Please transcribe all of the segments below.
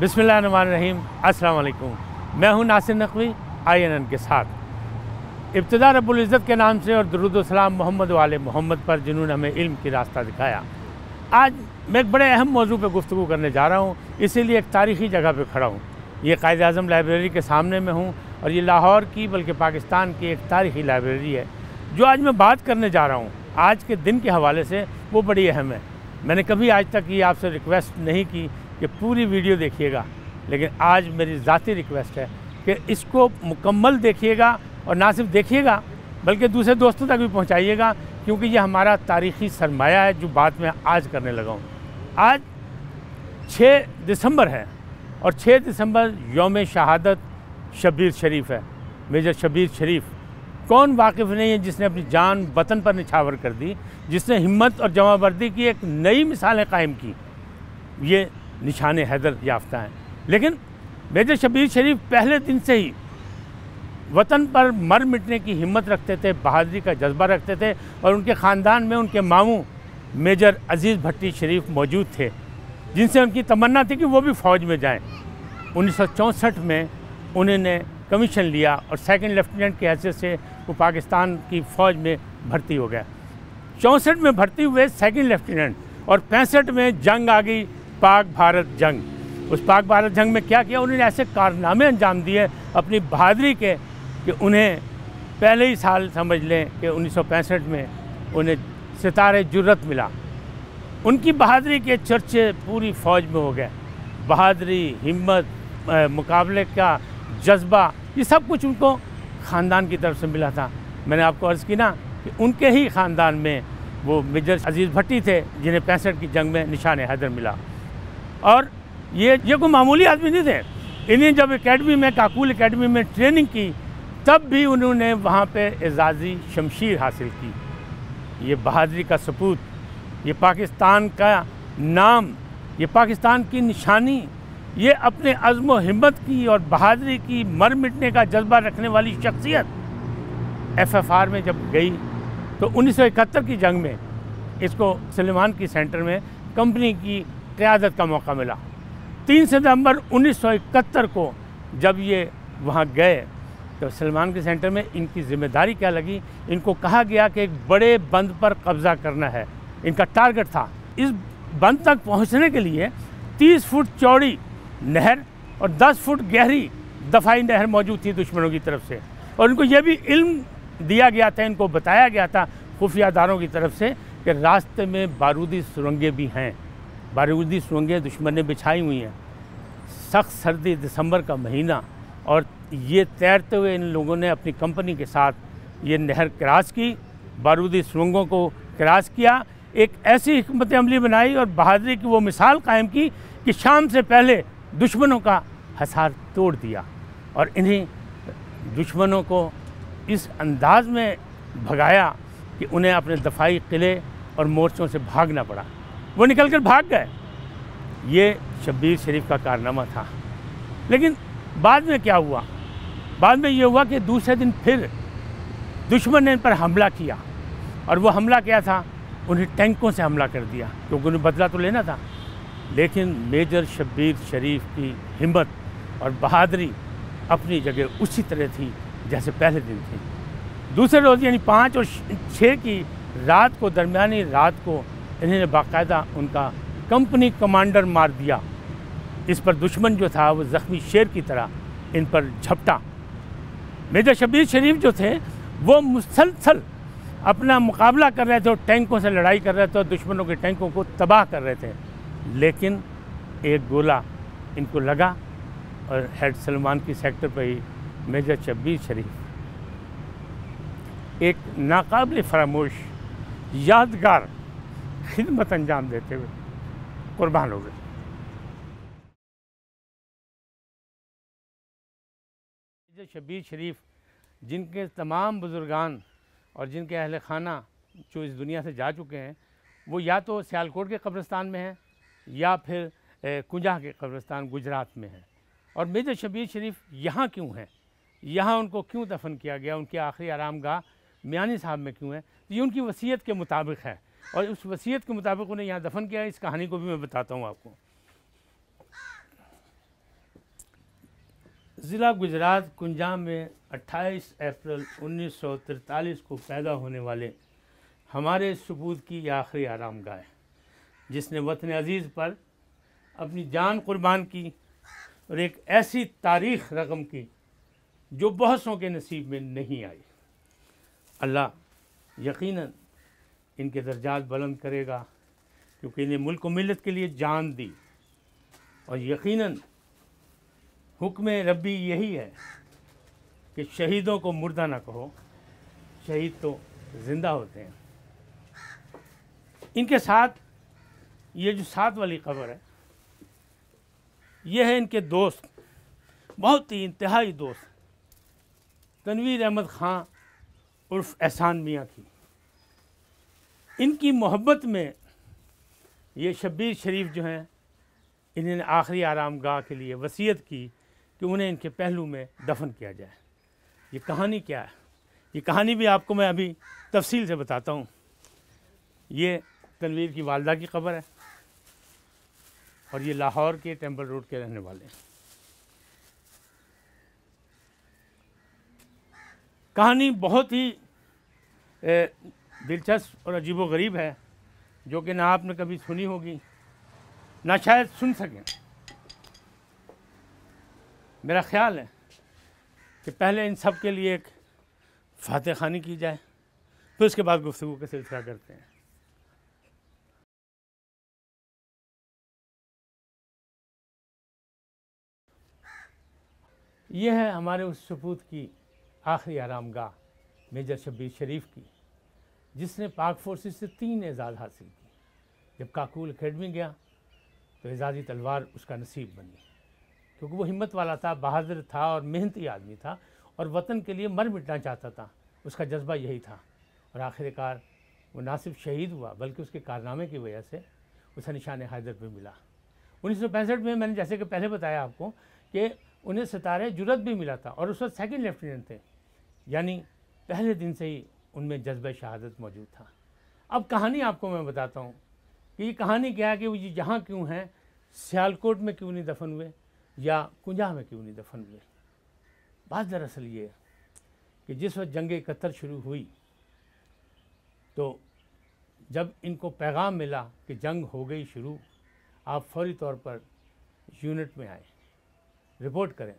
बिसमीम असलकुम मैं हूं Nasir Naqvi I N N के साथ इब्तदा रबुल्ज़त के नाम से और दरुदोसलाम मोहम्मद वाले मोहम्मद पर जिन्होंने हमें इल्म की रास्ता दिखाया आज मैं एक बड़े अहम मौजू पर गुफ्तु करने जा रहा हूँ इसीलिए एक तारीखी जगह पर खड़ा हूँ ये कायद अजम लाइब्रेरी के सामने में हूँ और ये लाहौर की बल्कि पाकिस्तान की एक तारीखी लाइब्रेरी है जो आज मैं बात करने जा रहा हूँ आज के दिन के हवाले से वो बड़ी अहम है मैंने कभी आज तक ये आपसे रिक्वेस्ट नहीं की ये पूरी वीडियो देखिएगा लेकिन आज मेरी ज़ाती रिक्वेस्ट है कि इसको मुकम्मल देखिएगा और ना सिर्फ देखिएगा बल्कि दूसरे दोस्तों तक भी पहुँचाइएगा क्योंकि ये हमारा तारीखी सरमाया है जो बात मैं आज करने लगा हूँ आज 6 दिसंबर है और 6 दिसंबर योम शहादत शबीर शरीफ है मेजर शबीर शरीफ कौन वाकिफ़ नहीं है जिसने अपनी जान वतन पर निछावर कर दी जिसने हिम्मत और जमावर्दी की एक नई मिसालें कायम की ये निशान हैदर याफ्ता हैं लेकिन मेजर शबीर शरीफ पहले दिन से ही वतन पर मर मिटने की हिम्मत रखते थे बहादरी का जज्बा रखते थे और उनके ख़ानदान में उनके मामू मेजर अजीज़ भट्टी शरीफ मौजूद थे जिनसे उनकी तमन्ना थी कि वो भी फ़ौज में जाएं। उन्नीस में उन्होंने कमीशन लिया और सेकंड लेफ्टिनेंट की हैसियत से वो पाकिस्तान की फ़ौज में भर्ती हो गया चौंसठ में भर्ती हुए सेकंड लेफ्टिनेंट और पैंसठ में जंग आ गई पाक भारत जंग उस पाक भारत जंग में क्या किया उन्होंने ऐसे कारनामे अंजाम दिए अपनी बहादरी के कि उन्हें पहले ही साल समझ लें कि उन्नीस में उन्हें सितारे जुर्रत मिला उनकी बहादरी के चर्चे पूरी फौज में हो गए बहादरी हिम्मत मुकाबले का जज्बा ये सब कुछ उनको ख़ानदान की तरफ से मिला था मैंने आपको अर्ज़ की ना कि उनके ही ख़ानदान में वो मेजर अजीज़ भट्टी थे जिन्हें पैंसठ की जंग में निशान हैदर मिला और ये ये कोई मामूली आदमी नहीं थे इन्हें जब एकेडमी में काकुल एकेडमी में ट्रेनिंग की तब भी उन्होंने वहाँ पे एजाज़ी शमशीर हासिल की ये बहादरी का सपूत ये पाकिस्तान का नाम ये पाकिस्तान की निशानी ये अपने अज़म व हिम्मत की और बहादरी की मर मिटने का जज्बा रखने वाली शख्सियत एफएफआर में जब गई तो 1971 की जंग में इसको सलेमान की सेंटर में कंपनी की क़्यादत का मौका मिला तीन सितंबर 1971 को जब ये वहाँ गए तो सलमान के सेंटर में इनकी ज़िम्मेदारी क्या लगी इनको कहा गया कि एक बड़े बंद पर कब्ज़ा करना है इनका टारगेट था इस बंद तक पहुँचने के लिए 30 फुट चौड़ी नहर और 10 फुट गहरी दफाई नहर मौजूद थी दुश्मनों की तरफ से और इनको यह भी इल्म दिया गया था इनको बताया गया था खुफियादारों की तरफ से कि रास्ते में बारूदी सुरंगें भी हैं बारूदी सुरंगें दुश्मन ने बिछाई हुई हैं सख्त सर्दी दिसंबर का महीना और ये तैरते हुए इन लोगों ने अपनी कंपनी के साथ ये नहर क्रॉस की बारूदी सुरंगों को क्रॉस किया एक ऐसी हमत अमली बनाई और बहादरी की वो मिसाल कायम की कि शाम से पहले दुश्मनों का हसार तोड़ दिया और इन्हीं दुश्मनों को इस अंदाज में भगाया कि उन्हें अपने दफाई किले और मोर्चों से भागना पड़ा वो निकल कर भाग गए ये शब्बीर शरीफ का कारनामा था लेकिन बाद में क्या हुआ बाद में ये हुआ कि दूसरे दिन फिर दुश्मन ने इन पर हमला किया और वो हमला क्या था उन्हें टैंकों से हमला कर दिया क्योंकि उन्हें बदला तो लेना था लेकिन मेजर शब्बीर शरीफ की हिम्मत और बहादरी अपनी जगह उसी तरह थी जैसे पहले दिन थी दूसरे रोज़ यानी पाँच और छः की रात को दरमिया रात को इन्होंने बाकायदा उनका कंपनी कमांडर मार दिया इस पर दुश्मन जो था वो ज़ख्मी शेर की तरह इन पर झपटा मेजर शबीर शरीफ जो थे वो मुसलसल अपना मुकाबला कर रहे थे और टैंकों से लड़ाई कर रहे थे और दुश्मनों के टैंकों को तबाह कर रहे थे लेकिन एक गोला इनको लगा और हेड सलमान की सेक्टर पर ही मेजर शब्बीर शरीफ एक नाकबले फरामोश यादगार खिदमत अंजाम देते हुए कुर्बान हो गए शबीर शरीफ जिनके तमाम बुज़ुर्गान और जिनके अहल खाना जो इस दुनिया से जा चुके हैं वो या तो सियालकोट के कब्रस्तान में हैं या फिर कुंजा के कब्रस्तान गुजरात में हैं और मेजर शबीर शरीफ यहाँ क्यों हैं यहाँ उनको क्यों दफन किया गया उनकी आखिरी आराम गाह मियानी साहब में क्यों है तो ये उनकी वसीयत के मुताबिक है और उस वसीयत के मुताबिक उन्हें यहाँ दफन किया इस कहानी को भी मैं बताता हूँ आपको ज़िला गुजरात कुंजाम में 28 अप्रैल 1943 को पैदा होने वाले हमारे सपूत की आखिरी आराम गाह जिसने वतन अज़ीज़ पर अपनी जान कुर्बान की और एक ऐसी तारीख रकम की जो बहुतों के नसीब में नहीं आई अल्लाह यकीनन इनके दर्जात बुलंद करेगा क्योंकि इन्हें मुल्क मिलत के लिए जान दी और यकीनन हुक्म रबी यही है कि शहीदों को मुर्दा ना कहो शहीद तो ज़िंदा होते हैं इनके साथ ये जो साथ वाली खबर है ये है इनके दोस्त बहुत ही इंतहाई दोस्त तनवीर अहमद ख़ान उर्फ एहसान मियाँ की इनकी मोहब्बत में ये शब्बीर शरीफ जो हैं इन्होंने आखिरी आराम गाह के लिए वसीयत की कि उन्हें इनके पहलू में दफन किया जाए ये कहानी क्या है ये कहानी भी आपको मैं अभी तफसील से बताता हूँ ये तनवीर की वालदा की खबर है और ये लाहौर के टेम्पल रोड के रहने वाले हैं कहानी बहुत ही ए, दिलचस्प और अजीब गरीब है जो कि ना आपने कभी सुनी होगी ना शायद सुन सकें मेरा ख्याल है कि पहले इन सब के लिए एक फातह खानी की जाए फिर उसके बाद गुफ्तु का सिलसिला करते हैं यह है हमारे उस सपूत की आखिरी गाह मेजर शब्बीर शरीफ की जिसने पाक फोर्सेस से तीन एजाज़ हासिल किए जब काकुल अकेडमी गया तो एजाज़ी तलवार उसका नसीब बनी क्योंकि वो हिम्मत वाला था बहादुर था और मेहनती आदमी था और वतन के लिए मर मिटना चाहता था उसका जज्बा यही था और आखिरकार वो ना सिर्फ शहीद हुआ बल्कि उसके कारनामे की वजह से उसे निशान हैदर पर मिला उन्नीस में मैंने जैसे कि पहले बताया आपको कि उन्हें सितारे जुरत भी मिला था और उस वक्त सेकेंड लेफ्टिनेंट थे यानी पहले दिन से ही उनमें जज्ब शहादत मौजूद था अब कहानी आपको मैं बताता हूँ कि ये कहानी क्या है कि वो जी जहाँ क्यों हैं सियालकोट में क्यों नहीं दफन हुए या कुंजा में क्यों नहीं दफन हुए बात दरअसल ये कि जिस वक्त जंग कतर शुरू हुई तो जब इनको पैगाम मिला कि जंग हो गई शुरू आप फौरी तौर पर यूनिट में आए रिपोर्ट करें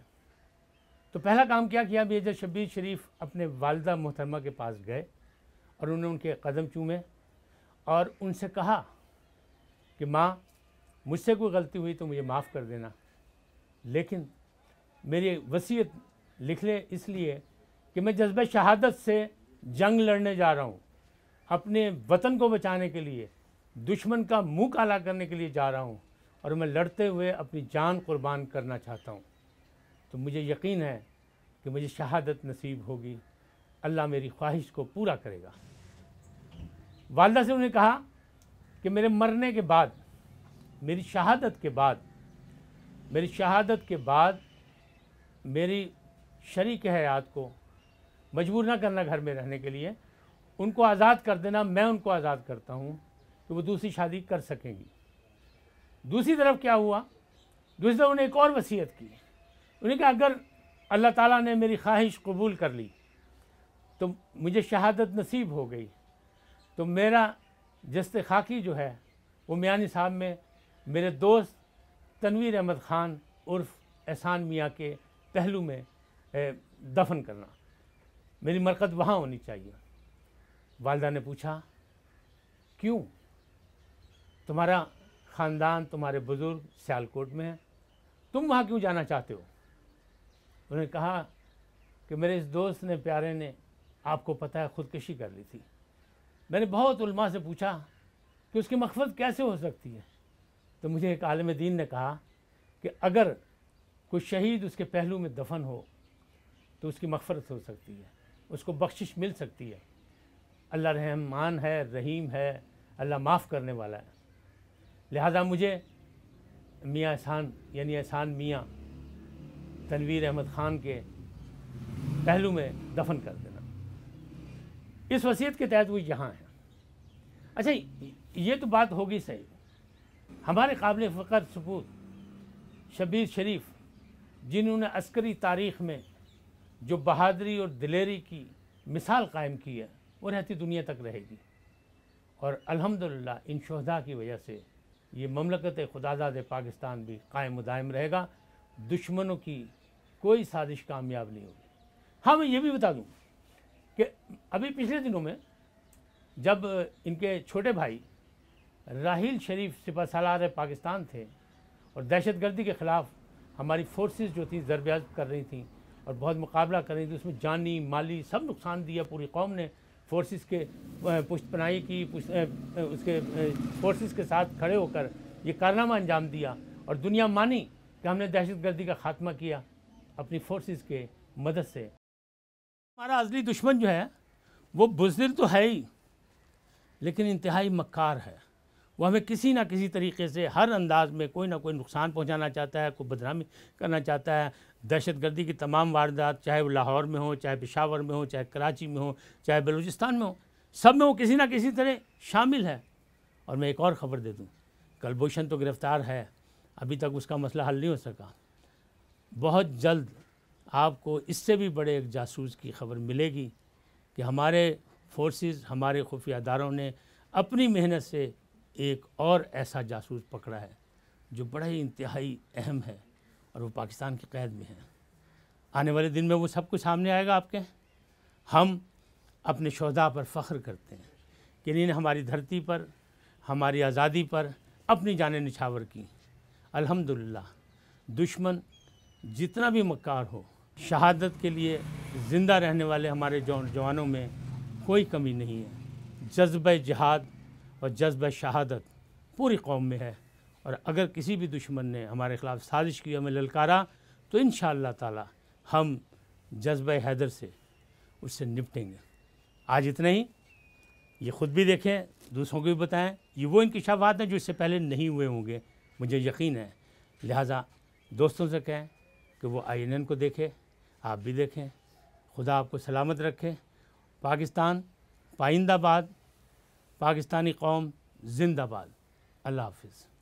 तो पहला काम क्या किया मेजर शब्बीर शरीफ अपने वालदा मोहतरमा के पास गए और उन्होंने उनके कदम चूमे और उनसे कहा कि माँ मुझसे कोई गलती हुई तो मुझे माफ़ कर देना लेकिन मेरी वसीयत लिख ले इसलिए कि मैं जज्ब शहादत से जंग लड़ने जा रहा हूँ अपने वतन को बचाने के लिए दुश्मन का मुँह काला करने के लिए जा रहा हूँ और मैं लड़ते हुए अपनी जान कुर्बान करना चाहता हूँ तो मुझे यकीन है कि मुझे शहादत नसीब होगी अल्लाह मेरी ख्वाहिश को पूरा करेगा वालदा से उन्हें कहा कि मेरे मरने के बाद मेरी शहादत के बाद मेरी शहादत के बाद मेरी शरीक हयात को मजबूर ना करना घर में रहने के लिए उनको आज़ाद कर देना मैं उनको आज़ाद करता हूँ कि वो दूसरी शादी कर सकेंगी दूसरी तरफ क्या हुआ दूसरी तरफ उन्हें एक और वसीयत की उन्हें कहा अगर अल्लाह ताला ने मेरी ख्वाहिश कबूल कर ली तो मुझे शहादत नसीब हो गई तो मेरा जस्त खाकी जो है वो मियानी साहब में मेरे दोस्त तनवीर अहमद ख़ान उर्फ एहसान मियाँ के पहलू में दफन करना मेरी मरकत वहाँ होनी चाहिए वालदा ने पूछा क्यों तुम्हारा ख़ानदान तुम्हारे बुज़ुर्ग सियालकोट में है तुम वहाँ क्यों जाना चाहते हो उन्होंने कहा कि मेरे इस दोस्त ने प्यारे ने आपको पता है ख़ुदकशी कर ली थी मैंने बहुत उल्मा से पूछा कि उसकी मकफत कैसे हो सकती है तो मुझे एक आलम दीन ने कहा कि अगर कोई शहीद उसके पहलू में दफन हो तो उसकी मफफरत हो सकती है उसको बख्शिश मिल सकती है अल्लाह रहमान है रहीम है अल्लाह माफ़ करने वाला है लिहाजा मुझे मियाँ एहसान यानी एहसान मियाँ तनवीर अहमद ख़ान के पहलू में दफन कर देना इस वसीयत के तहत वो यहाँ है अच्छा ये तो बात होगी सही हमारे काबिल फकर सपूत शबीर शरीफ जिन्होंने अस्करी तारीख़ में जो बहादरी और दिलेरी की मिसाल कायम की है वो रहती दुनिया तक रहेगी और अल्हम्दुलिल्लाह इन शहदा की वजह से ये ममलकत खुदादाद पाकिस्तान भी कायम दायम रहेगा दुश्मनों की कोई साजिश कामयाब नहीं होगी हाँ मैं ये भी बता दूँ कि अभी पिछले दिनों में जब इनके छोटे भाई राहील शरीफ सिपा सालार पाकिस्तान थे और दहशत गर्दी के ख़िलाफ़ हमारी फोर्सेस जो थी जरबियाज कर रही थी और बहुत मुकाबला कर रही थी उसमें जानी माली सब नुकसान दिया पूरी कौम ने फोर्सेस के पुश्त पनाई की पुश्त, उसके फोर्सेस के साथ खड़े होकर ये कारनामा अंजाम दिया और दुनिया मानी कि हमने दहशत गर्दी का खात्मा किया अपनी फोर्सेस के मदद से हमारा अजली दुश्मन जो है वो बुजदिल तो है ही लेकिन इंतहाई मक्कार है वो हमें किसी ना किसी तरीके से हर अंदाज में कोई ना कोई नुकसान पहुंचाना चाहता है कोई बदनामी करना चाहता है दहशत गर्दी की तमाम वारदात चाहे वो लाहौर में हो चाहे पिशावर में हो चाहे कराची में हो चाहे बलूचिस्तान में हो सब में वो किसी ना किसी तरह शामिल है और मैं एक और ख़बर दे दूँ कलभूषण तो गिरफ़्तार है अभी तक उसका मसला हल नहीं हो सका बहुत जल्द आपको इससे भी बड़े एक जासूस की खबर मिलेगी कि हमारे फोर्सेस हमारे खुफिया अदारों ने अपनी मेहनत से एक और ऐसा जासूस पकड़ा है जो बड़ा ही इंतहाई अहम है और वो पाकिस्तान की कैद में है आने वाले दिन में वो सब कुछ सामने आएगा आपके हम अपने शहदा पर फ़ख्र करते हैं कि इन्हें हमारी धरती पर हमारी आज़ादी पर अपनी जानें निछावर की अल्हम्दुलिल्लाह दुश्मन जितना भी मक्कार हो शहादत के लिए ज़िंदा रहने वाले हमारे जवानों में कोई कमी नहीं है जज्ब जहाद और जज्ब शहादत पूरी कौम में है और अगर किसी भी दुश्मन ने हमारे ख़िलाफ़ साजिश की हमें ललकारा तो इन ताला हम जज्ब हैदर से उससे निपटेंगे आज इतना ही ये ख़ुद भी देखें दूसरों को भी बताएं ये वो इनकशाफात हैं जो इससे पहले नहीं हुए होंगे मुझे यकीन है लिहाजा दोस्तों से कहें कि वो आई को देखें आप भी देखें खुदा आपको सलामत रखे पाकिस्तान पाइंदाबाद पाकिस्तानी कौम जिंदाबाद अल्लाह हाफिज़